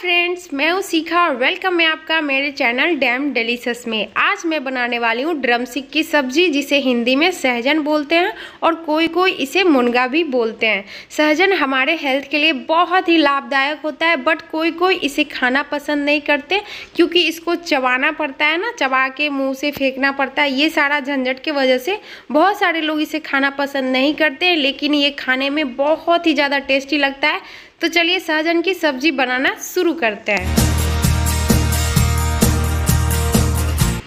friends मैं हूँ सीखा और वेलकम है आपका मेरे चैनल डैम डेलीसस में आज मैं बनाने वाली हूँ ड्रमसिक की सब्जी जिसे हिंदी में सहजन बोलते हैं और कोई कोई इसे मुनगा भी बोलते हैं सहजन हमारे हेल्थ के लिए बहुत ही लाभदायक होता है बट कोई कोई इसे खाना पसंद नहीं करते क्योंकि इसको चबाना पड़ता है ना चबा के मुँह से फेंकना पड़ता है ये सारा झंझट की वजह से बहुत सारे लोग इसे खाना पसंद नहीं करते लेकिन ये खाने में बहुत ही ज़्यादा टेस्टी लगता है तो चलिए सहजन की सब्जी बनाना शुरू करते हैं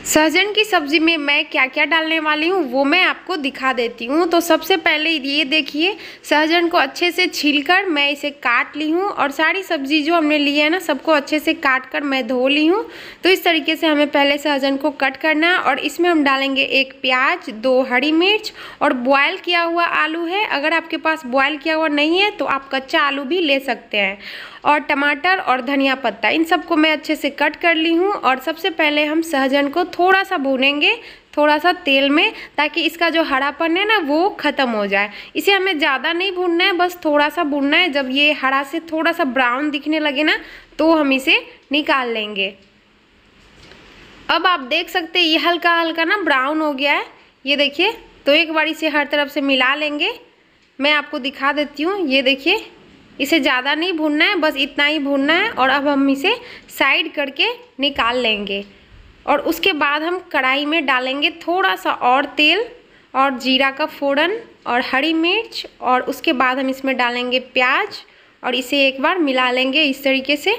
सहजन की सब्ज़ी में मैं क्या क्या डालने वाली हूँ वो मैं आपको दिखा देती हूँ तो सबसे पहले ये देखिए सहजन को अच्छे से छीलकर मैं इसे काट ली हूँ और सारी सब्ज़ी जो हमने ली है ना सबको अच्छे से काट कर मैं धो ली हूँ तो इस तरीके से हमें पहले सहजन को कट करना है और इसमें हम डालेंगे एक प्याज दो हरी मिर्च और बॉयल किया हुआ आलू है अगर आपके पास बॉयल किया हुआ नहीं है तो आप कच्चा आलू भी ले सकते हैं और टमाटर और धनिया पत्ता इन सबको मैं अच्छे से कट कर ली हूँ और सबसे पहले हम सहजन को थोड़ा सा भूनेंगे थोड़ा सा तेल में ताकि इसका जो हरापन है ना वो ख़त्म हो जाए इसे हमें ज़्यादा नहीं भूनना है बस थोड़ा सा भूनना है जब ये हरा से थोड़ा सा ब्राउन दिखने लगे ना तो हम इसे निकाल लेंगे अब आप देख सकते हैं ये हल्का हल्का ना ब्राउन हो गया है ये देखिए तो एक बार इसे हर तरफ से मिला लेंगे मैं आपको दिखा देती हूँ ये देखिए इसे ज़्यादा नहीं भूनना है बस इतना ही भूनना है और अब हम इसे साइड करके निकाल लेंगे और उसके बाद हम कढ़ाई में डालेंगे थोड़ा सा और तेल और जीरा का फोड़न और हरी मिर्च और उसके बाद हम इसमें डालेंगे प्याज और इसे एक बार मिला लेंगे इस तरीके से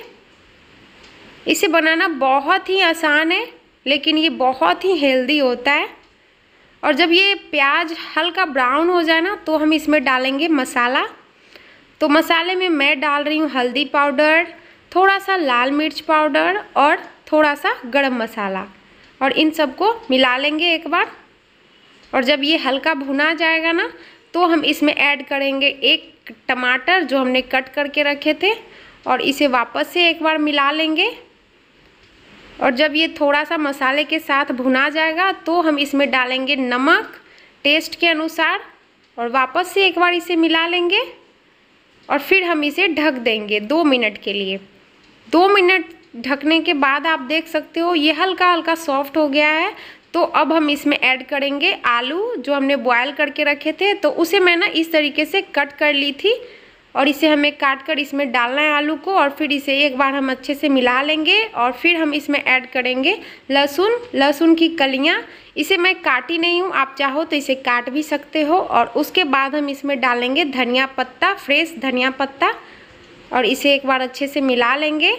इसे बनाना बहुत ही आसान है लेकिन ये बहुत ही हेल्दी होता है और जब ये प्याज हल्का ब्राउन हो जाए ना तो हम इसमें डालेंगे मसाला तो मसाले में मैं डाल रही हूँ हल्दी पाउडर थोड़ा सा लाल मिर्च पाउडर और थोड़ा सा गरम मसाला और इन सबको मिला लेंगे एक बार और जब ये हल्का भुना जाएगा ना तो हम इसमें ऐड करेंगे एक टमाटर जो हमने कट करके रखे थे और इसे वापस से एक बार मिला लेंगे और जब ये थोड़ा सा मसाले के साथ भुना जाएगा तो हम इसमें डालेंगे नमक टेस्ट के अनुसार और वापस से एक बार इसे मिला लेंगे और फिर हम इसे ढक देंगे दो मिनट के लिए दो मिनट ढकने के बाद आप देख सकते हो ये हल्का हल्का सॉफ्ट हो गया है तो अब हम इसमें ऐड करेंगे आलू जो हमने बॉयल करके रखे थे तो उसे मैं ना इस तरीके से कट कर ली थी और इसे हमें काट कर इसमें डालना है आलू को और फिर इसे एक बार हम अच्छे से मिला लेंगे और फिर हम इसमें ऐड करेंगे लहसुन लहसुन की कलियाँ इसे मैं काटी नहीं हूँ आप चाहो तो इसे काट भी सकते हो और उसके बाद हम इसमें डालेंगे धनिया पत्ता फ्रेश धनिया पत्ता और इसे एक बार अच्छे से मिला लेंगे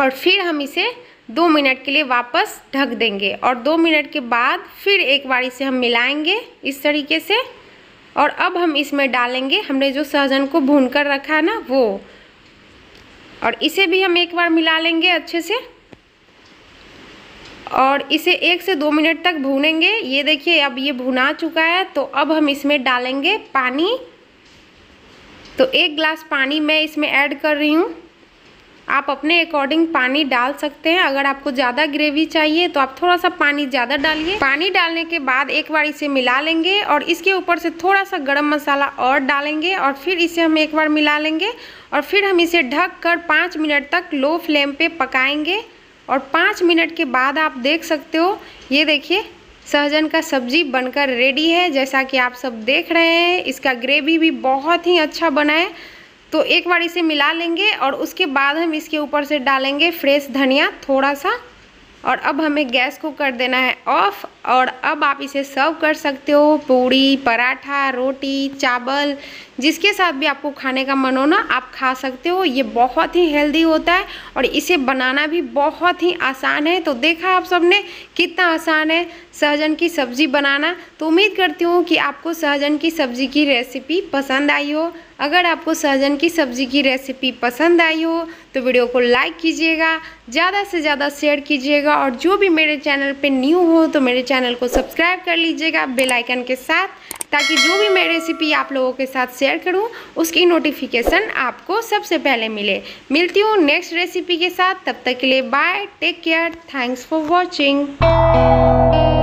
और फिर हम इसे दो मिनट के लिए वापस ढक देंगे और दो मिनट के बाद फिर एक बार इसे हम मिलाएंगे इस तरीके से और अब हम इसमें डालेंगे हमने जो सहजन को भून कर रखा है ना वो और इसे भी हम एक बार मिला लेंगे अच्छे से और इसे एक से दो मिनट तक भूनेंगे ये देखिए अब ये भुना चुका है तो अब हम इसमें डालेंगे पानी तो एक ग्लास पानी मैं इसमें ऐड कर रही हूँ आप अपने अकॉर्डिंग पानी डाल सकते हैं अगर आपको ज़्यादा ग्रेवी चाहिए तो आप थोड़ा सा पानी ज़्यादा डालिए पानी डालने के बाद एक बार इसे मिला लेंगे और इसके ऊपर से थोड़ा सा गरम मसाला और डालेंगे और फिर इसे हम एक बार मिला लेंगे और फिर हम इसे ढक कर पाँच मिनट तक लो फ्लेम पे पकाएंगे और पाँच मिनट के बाद आप देख सकते हो ये देखिए सहजन का सब्जी बनकर रेडी है जैसा कि आप सब देख रहे हैं इसका ग्रेवी भी बहुत ही अच्छा बना है तो एक बार इसे मिला लेंगे और उसके बाद हम इसके ऊपर से डालेंगे फ्रेश धनिया थोड़ा सा और अब हमें गैस को कर देना है ऑफ और अब आप इसे सर्व कर सकते हो पूड़ी पराठा रोटी चावल जिसके साथ भी आपको खाने का मन हो ना आप खा सकते हो ये बहुत ही हेल्दी होता है और इसे बनाना भी बहुत ही आसान है तो देखा आप सबने कितना आसान है सहजन की सब्ज़ी बनाना तो उम्मीद करती हूँ कि आपको सहजन की सब्ज़ी की रेसिपी पसंद आई हो अगर आपको सहजन की सब्ज़ी की रेसिपी पसंद आई हो तो वीडियो को लाइक कीजिएगा ज़्यादा से ज़्यादा शेयर कीजिएगा और जो भी मेरे चैनल पे न्यू हो तो मेरे चैनल को सब्सक्राइब कर लीजिएगा बेल आइकन के साथ ताकि जो भी मैं रेसिपी आप लोगों के साथ शेयर करूँ उसकी नोटिफिकेशन आपको सबसे पहले मिले मिलती हूँ नेक्स्ट रेसिपी के साथ तब तक के लिए bye take care thanks for watching